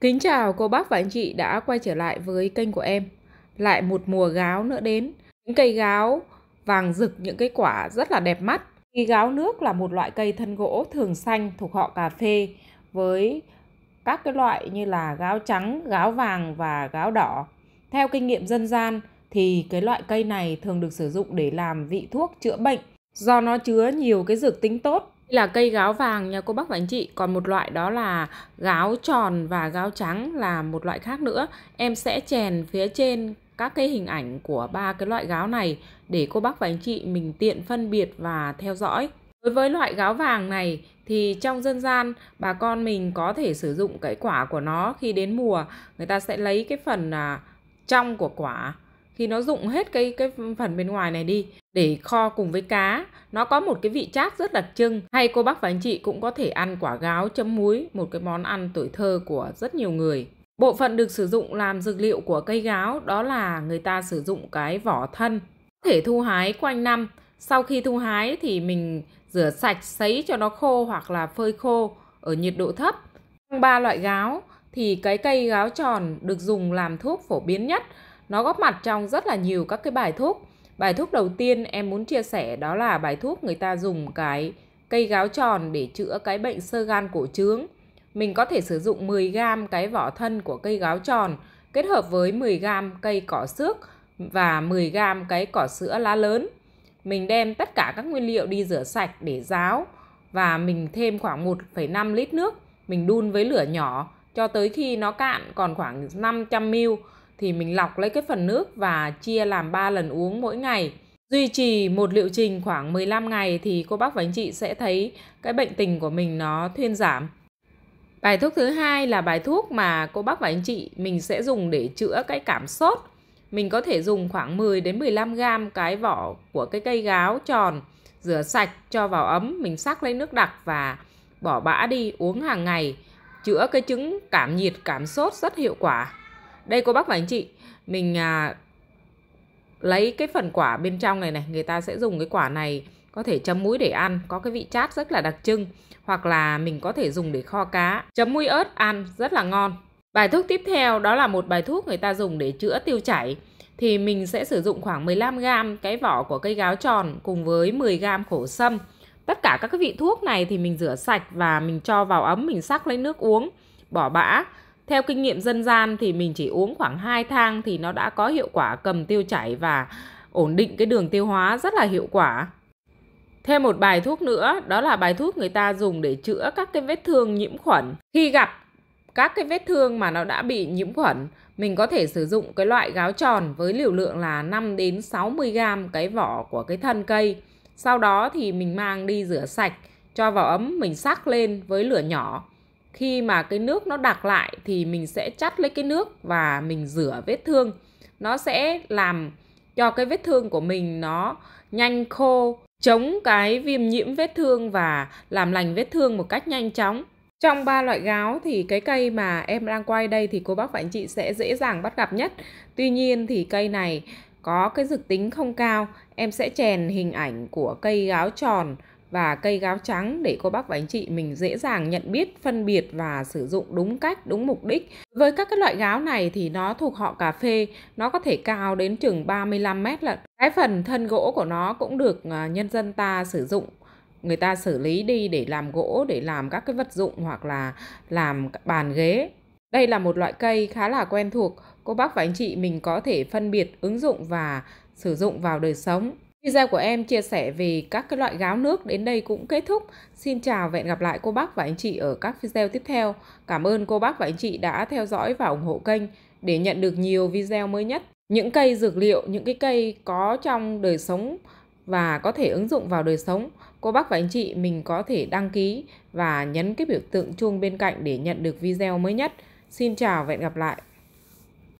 Kính chào cô bác và anh chị đã quay trở lại với kênh của em. Lại một mùa gáo nữa đến. Những cây gáo vàng rực những cái quả rất là đẹp mắt. Cây gáo nước là một loại cây thân gỗ thường xanh thuộc họ cà phê với các cái loại như là gáo trắng, gáo vàng và gáo đỏ. Theo kinh nghiệm dân gian thì cái loại cây này thường được sử dụng để làm vị thuốc chữa bệnh do nó chứa nhiều cái dược tính tốt là cây gáo vàng nha cô bác và anh chị còn một loại đó là gáo tròn và gáo trắng là một loại khác nữa em sẽ chèn phía trên các cái hình ảnh của ba cái loại gáo này để cô bác và anh chị mình tiện phân biệt và theo dõi đối với loại gáo vàng này thì trong dân gian bà con mình có thể sử dụng cái quả của nó khi đến mùa người ta sẽ lấy cái phần à, trong của quả khi nó dụng hết cái cái phần bên ngoài này đi để kho cùng với cá. Nó có một cái vị chát rất đặc trưng. Hay cô bác và anh chị cũng có thể ăn quả gáo chấm muối, một cái món ăn tuổi thơ của rất nhiều người. Bộ phận được sử dụng làm dược liệu của cây gáo đó là người ta sử dụng cái vỏ thân. Có thể thu hái quanh năm. Sau khi thu hái thì mình rửa sạch, sấy cho nó khô hoặc là phơi khô ở nhiệt độ thấp. Trong ba loại gáo thì cái cây gáo tròn được dùng làm thuốc phổ biến nhất. Nó góp mặt trong rất là nhiều các cái bài thuốc Bài thuốc đầu tiên em muốn chia sẻ đó là bài thuốc người ta dùng cái cây gáo tròn để chữa cái bệnh sơ gan cổ trướng. Mình có thể sử dụng 10g cái vỏ thân của cây gáo tròn kết hợp với 10g cây cỏ xước và 10g cái cỏ sữa lá lớn. Mình đem tất cả các nguyên liệu đi rửa sạch để ráo và mình thêm khoảng 1,5 lít nước. Mình đun với lửa nhỏ cho tới khi nó cạn còn khoảng 500 ml thì mình lọc lấy cái phần nước và chia làm 3 lần uống mỗi ngày. Duy trì một liệu trình khoảng 15 ngày thì cô bác và anh chị sẽ thấy cái bệnh tình của mình nó thuyên giảm. Bài thuốc thứ hai là bài thuốc mà cô bác và anh chị mình sẽ dùng để chữa cái cảm sốt. Mình có thể dùng khoảng 10 đến 15 gram cái vỏ của cái cây gáo tròn, rửa sạch cho vào ấm, mình sắc lấy nước đặc và bỏ bã đi uống hàng ngày, chữa cái chứng cảm nhiệt cảm sốt rất hiệu quả đây cô bác và anh chị mình à, lấy cái phần quả bên trong này này người ta sẽ dùng cái quả này có thể chấm muối để ăn có cái vị chát rất là đặc trưng hoặc là mình có thể dùng để kho cá chấm muối ớt ăn rất là ngon bài thuốc tiếp theo đó là một bài thuốc người ta dùng để chữa tiêu chảy thì mình sẽ sử dụng khoảng 15 g cái vỏ của cây gáo tròn cùng với 10 g khổ sâm tất cả các cái vị thuốc này thì mình rửa sạch và mình cho vào ấm mình sắc lấy nước uống bỏ bã theo kinh nghiệm dân gian thì mình chỉ uống khoảng 2 thang thì nó đã có hiệu quả cầm tiêu chảy và ổn định cái đường tiêu hóa rất là hiệu quả. Thêm một bài thuốc nữa, đó là bài thuốc người ta dùng để chữa các cái vết thương nhiễm khuẩn. Khi gặp các cái vết thương mà nó đã bị nhiễm khuẩn, mình có thể sử dụng cái loại gáo tròn với liều lượng là 5 đến 60 g cái vỏ của cái thân cây. Sau đó thì mình mang đi rửa sạch, cho vào ấm mình sắc lên với lửa nhỏ khi mà cái nước nó đặc lại thì mình sẽ chắt lấy cái nước và mình rửa vết thương nó sẽ làm cho cái vết thương của mình nó nhanh khô chống cái viêm nhiễm vết thương và làm lành vết thương một cách nhanh chóng trong ba loại gáo thì cái cây mà em đang quay đây thì cô bác và anh chị sẽ dễ dàng bắt gặp nhất tuy nhiên thì cây này có cái dược tính không cao em sẽ chèn hình ảnh của cây gáo tròn và cây gáo trắng để cô bác và anh chị mình dễ dàng nhận biết, phân biệt và sử dụng đúng cách, đúng mục đích. Với các cái loại gáo này thì nó thuộc họ cà phê, nó có thể cao đến chừng 35 mét lận. Cái phần thân gỗ của nó cũng được à, nhân dân ta sử dụng người ta xử lý đi để làm gỗ, để làm các cái vật dụng hoặc là làm bàn ghế. Đây là một loại cây khá là quen thuộc, cô bác và anh chị mình có thể phân biệt ứng dụng và sử dụng vào đời sống. Video của em chia sẻ về các cái loại gáo nước đến đây cũng kết thúc. Xin chào và hẹn gặp lại cô bác và anh chị ở các video tiếp theo. Cảm ơn cô bác và anh chị đã theo dõi và ủng hộ kênh để nhận được nhiều video mới nhất. Những cây dược liệu, những cái cây có trong đời sống và có thể ứng dụng vào đời sống, cô bác và anh chị mình có thể đăng ký và nhấn cái biểu tượng chuông bên cạnh để nhận được video mới nhất. Xin chào và hẹn gặp lại.